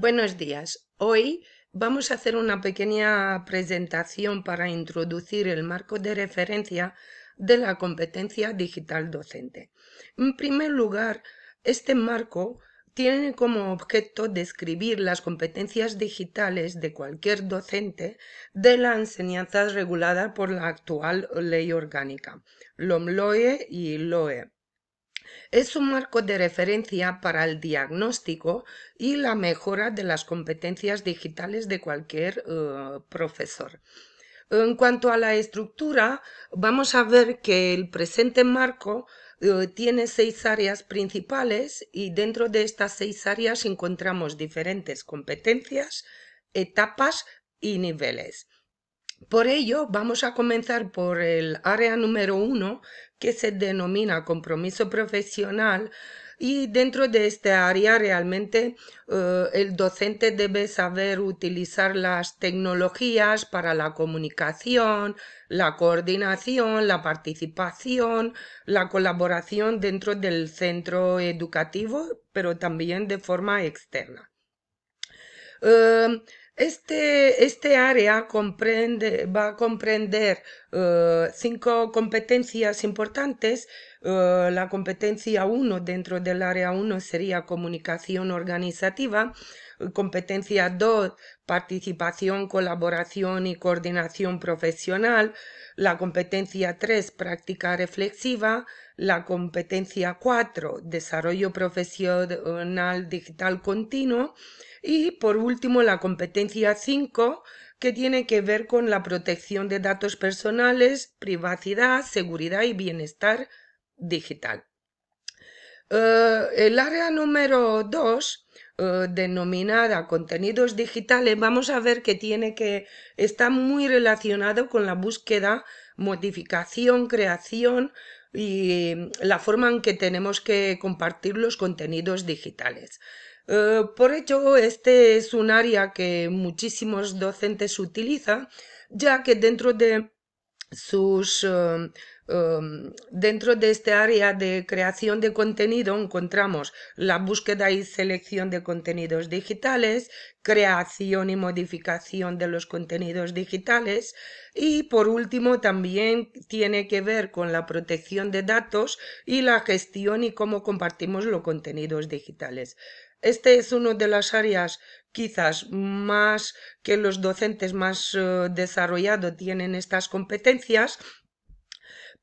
Buenos días. Hoy vamos a hacer una pequeña presentación para introducir el marco de referencia de la competencia digital docente. En primer lugar, este marco tiene como objeto describir las competencias digitales de cualquier docente de la enseñanza regulada por la actual ley orgánica, LOMLOE y LOE es un marco de referencia para el diagnóstico y la mejora de las competencias digitales de cualquier eh, profesor. En cuanto a la estructura, vamos a ver que el presente marco eh, tiene seis áreas principales y dentro de estas seis áreas encontramos diferentes competencias, etapas y niveles. Por ello, vamos a comenzar por el área número uno, que se denomina compromiso profesional, y dentro de este área realmente eh, el docente debe saber utilizar las tecnologías para la comunicación, la coordinación, la participación, la colaboración dentro del centro educativo, pero también de forma externa. Eh, este, este área va a comprender eh, cinco competencias importantes. Eh, la competencia 1 dentro del área 1 sería comunicación organizativa, competencia 2 participación, colaboración y coordinación profesional, la competencia 3 práctica reflexiva, la competencia 4 desarrollo profesional digital continuo, y por último, la competencia 5, que tiene que ver con la protección de datos personales, privacidad, seguridad y bienestar digital. Eh, el área número 2, eh, denominada contenidos digitales, vamos a ver que tiene que está muy relacionado con la búsqueda, modificación, creación y la forma en que tenemos que compartir los contenidos digitales. Eh, por ello, este es un área que muchísimos docentes utilizan, ya que dentro de sus eh, eh, dentro de este área de creación de contenido encontramos la búsqueda y selección de contenidos digitales, creación y modificación de los contenidos digitales y por último también tiene que ver con la protección de datos y la gestión y cómo compartimos los contenidos digitales. Este es uno de las áreas quizás más que los docentes más eh, desarrollados tienen estas competencias,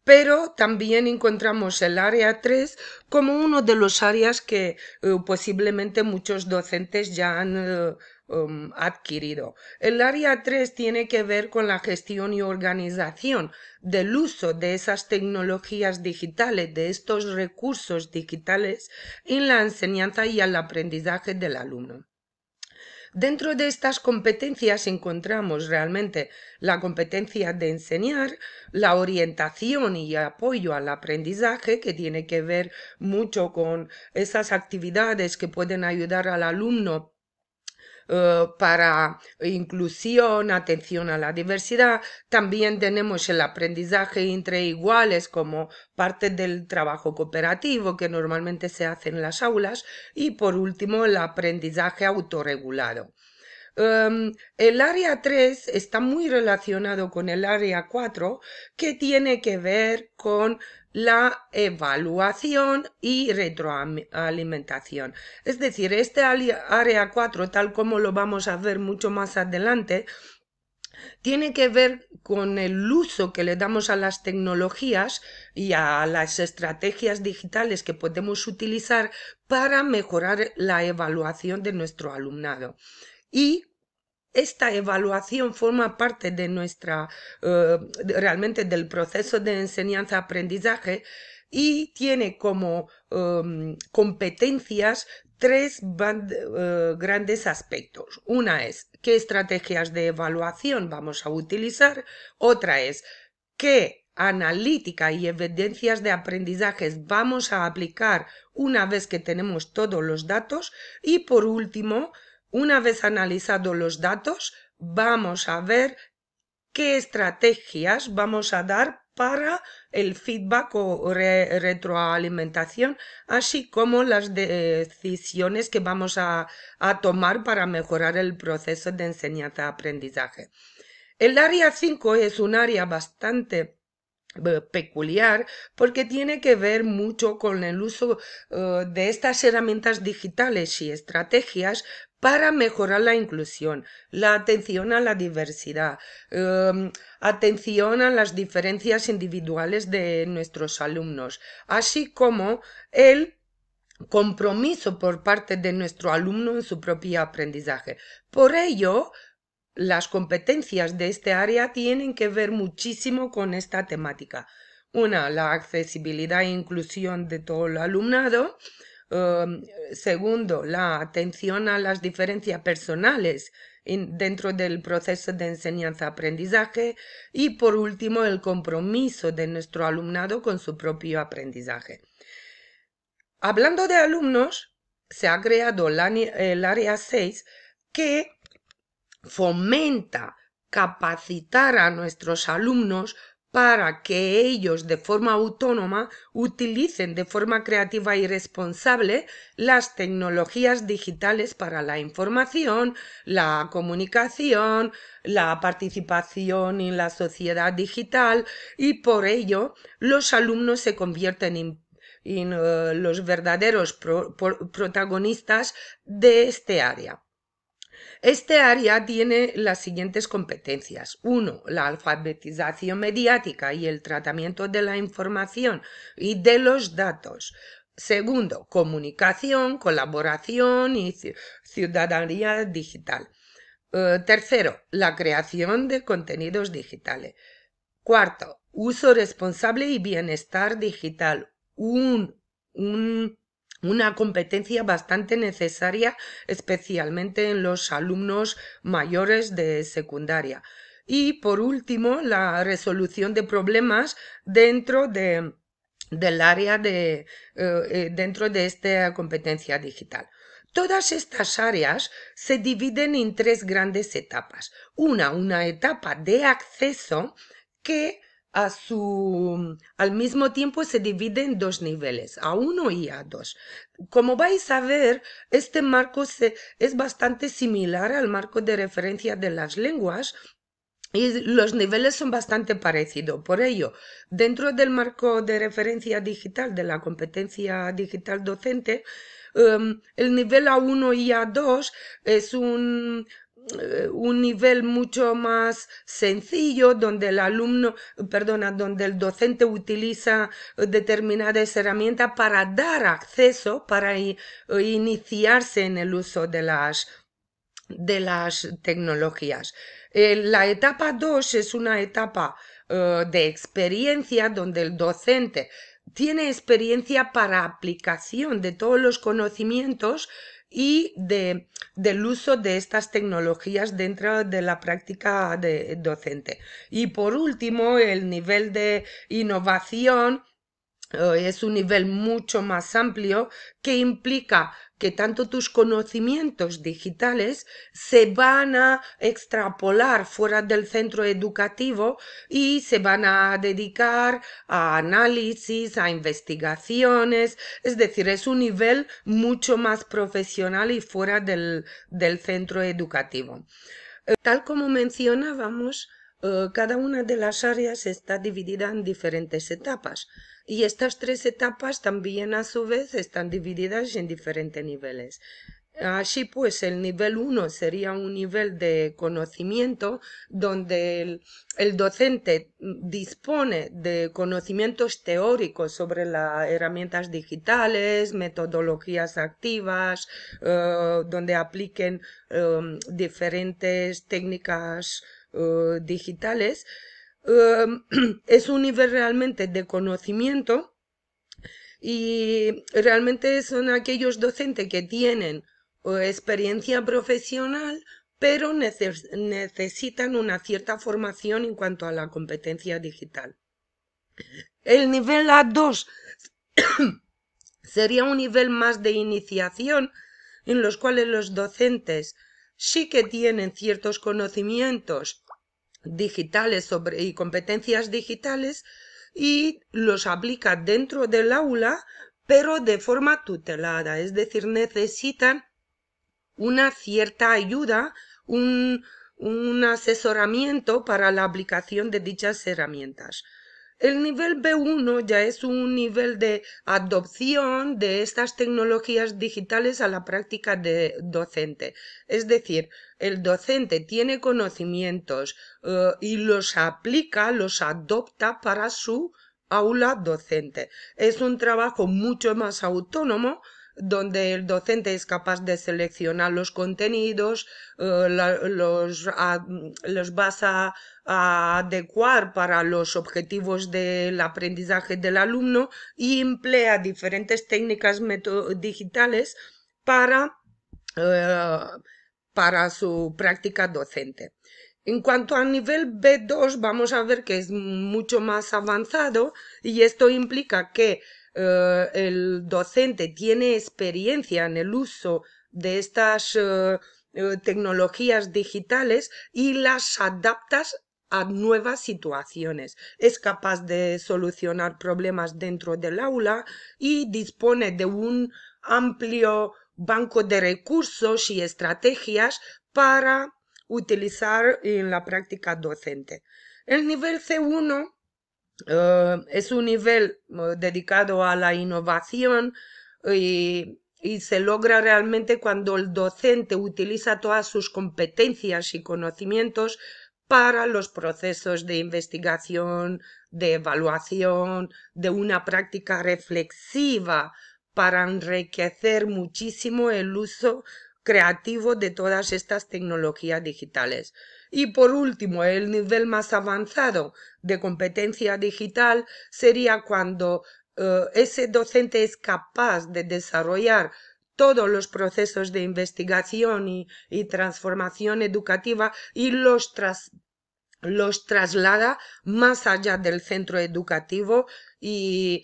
pero también encontramos el área 3 como uno de los áreas que eh, posiblemente muchos docentes ya han eh, Em, adquirido. El área 3 tiene que ver con la gestión y organización del uso de esas tecnologías digitales, de estos recursos digitales en la enseñanza y el aprendizaje del alumno. Dentro de estas competencias encontramos realmente la competencia de enseñar, la orientación y apoyo al aprendizaje, que tiene que ver mucho con esas actividades que pueden ayudar al alumno eh, para inclusión, atención a la diversidad. También tenemos el aprendizaje entre iguales como parte del trabajo cooperativo que normalmente se hace en las aulas. Y por último, el aprendizaje autorregulado. Em, el área 3 está muy relacionado con el área 4, que tiene que ver con la evaluación y retroalimentación. Es decir, este área 4, tal como lo vamos a ver mucho más adelante, tiene que ver con el uso que le damos a las tecnologías y a las estrategias digitales que podemos utilizar para mejorar la evaluación de nuestro alumnado y esta evaluación forma parte de nuestra, eh, realmente del proceso de enseñanza-aprendizaje y tiene como em, competencias tres eh, grandes aspectos. Una es qué estrategias de evaluación vamos a utilizar, otra es qué analítica y evidencias de aprendizajes vamos a aplicar una vez que tenemos todos los datos y por último una vez analizados los datos, vamos a ver qué estrategias vamos a dar para el feedback o retroalimentación, así como las decisiones que vamos a, tomar para mejorar el proceso de enseñanza-aprendizaje. El área 5 es un área bastante eh, peculiar porque tiene que ver mucho con el uso eh, de estas herramientas digitales y estrategias para mejorar la inclusión, la atención a la diversidad, em, atención a las diferencias individuales de nuestros alumnos, así como el compromiso por parte de nuestro alumno en su propio aprendizaje. Por ello, las competencias de este área tienen que ver muchísimo con esta temática. Una, la accesibilidad e inclusión de todo el alumnado Em, segundo, la atención a las diferencias personales dentro del proceso de enseñanza-aprendizaje. Y por último, el compromiso de nuestro alumnado con su propio aprendizaje. Hablando de alumnos, se ha creado el área 6 que fomenta capacitar a nuestros alumnos para que ellos de forma autónoma utilicen de forma creativa y responsable las tecnologías digitales para la información, la comunicación, la participación en la sociedad digital y por ello los alumnos se convierten en, eh, los verdaderos protagonistas de este área. Este área tiene las siguientes competencias. Uno, la alfabetización mediática y el tratamiento de la información y de los datos. Segundo, comunicación, colaboración y ciudadanía digital. Eh, tercero, la creación de contenidos digitales. Cuarto, uso responsable y bienestar digital. Un, un una competencia bastante necesaria, especialmente en los alumnos mayores de secundaria. Y por último, la resolución de problemas dentro de, del área de, eh, eh, dentro de esta competencia digital. Todas estas áreas se dividen en tres grandes etapas. Una, una etapa de acceso que su, al mismo tiempo se divide en dos niveles, A1 y A2. Como vais a ver, este marco se, es bastante similar al marco de referencia de las lenguas, y los niveles son bastante parecidos. Por ello, dentro del marco de referencia digital de la competencia digital docente, em, el nivel A1 y A2 es un eh, un nivel mucho más sencillo donde el alumno, perdona, donde el docente utiliza eh, determinadas herramientas para dar acceso, para eh, iniciarse en el uso de las, de las tecnologías. la etapa 2 es una etapa de experiencia donde el docente tiene experiencia para aplicación de todos los conocimientos y del uso de estas tecnologías dentro de la práctica docente. Y por último, el nivel de innovación eh, es un nivel mucho más amplio que implica que tanto tus conocimientos digitales se van a extrapolar fuera del centro educativo y se van a dedicar a análisis, a investigaciones, es decir, es un nivel mucho más profesional y fuera del, del centro educativo. Eh, tal como mencionábamos, eh, cada una de las áreas está dividida en diferentes etapas. Y estas tres etapas también a su vez están divididas en diferentes niveles. Así pues, el nivel 1 sería un nivel de conocimiento donde el, docente dispone de conocimientos teóricos sobre las herramientas digitales, metodologías activas, eh, donde apliquen eh, diferentes técnicas eh, digitales Em, es un nivel realmente de conocimiento y realmente son aquellos docentes que tienen pues, experiencia profesional, pero necesitan una cierta formación en cuanto a la competencia digital. El nivel A2 sería un nivel más de iniciación en los cuales los docentes sí que tienen ciertos conocimientos digitales sobre, y competencias digitales y los aplica dentro del aula, pero de forma tutelada, es decir, necesitan una cierta ayuda, un, un asesoramiento para la aplicación de dichas herramientas. El nivel B1 ya es un nivel de adopción de estas tecnologías digitales a la práctica de docente. Es decir, el docente tiene conocimientos eh, y los aplica, los adopta para su aula docente. Es un trabajo mucho más autónomo donde el docente es capaz de seleccionar los contenidos, eh, los, vas a, adecuar para los objetivos del aprendizaje del alumno y emplea diferentes técnicas digitales para, eh, para su práctica docente. En cuanto al nivel B2, vamos a ver que es mucho más avanzado y esto implica que eh, el docente tiene experiencia en el uso de estas eh, eh, tecnologías digitales y las adaptas a nuevas situaciones. Es capaz de solucionar problemas dentro del aula y dispone de un amplio banco de recursos y estrategias para utilizar en la práctica docente. El nivel C1 eh, es un nivel eh, dedicado a la innovación y, se logra realmente cuando el docente utiliza todas sus competencias y conocimientos para los procesos de investigación, de evaluación, de una práctica reflexiva para enriquecer muchísimo el uso creativo de todas estas tecnologías digitales. Y por último, el nivel más avanzado de competencia digital sería cuando eh, ese docente es capaz de desarrollar todos los procesos de investigación y, y transformación educativa y los, los traslada más allá del centro educativo y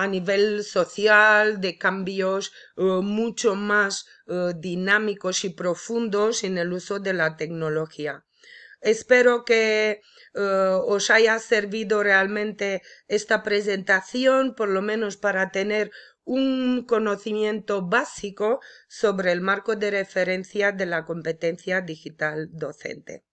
a nivel social, de cambios eh, mucho más eh, dinámicos y profundos en el uso de la tecnología. Espero que eh, os haya servido realmente esta presentación, por lo menos para tener un conocimiento básico sobre el marco de referencia de la competencia digital docente.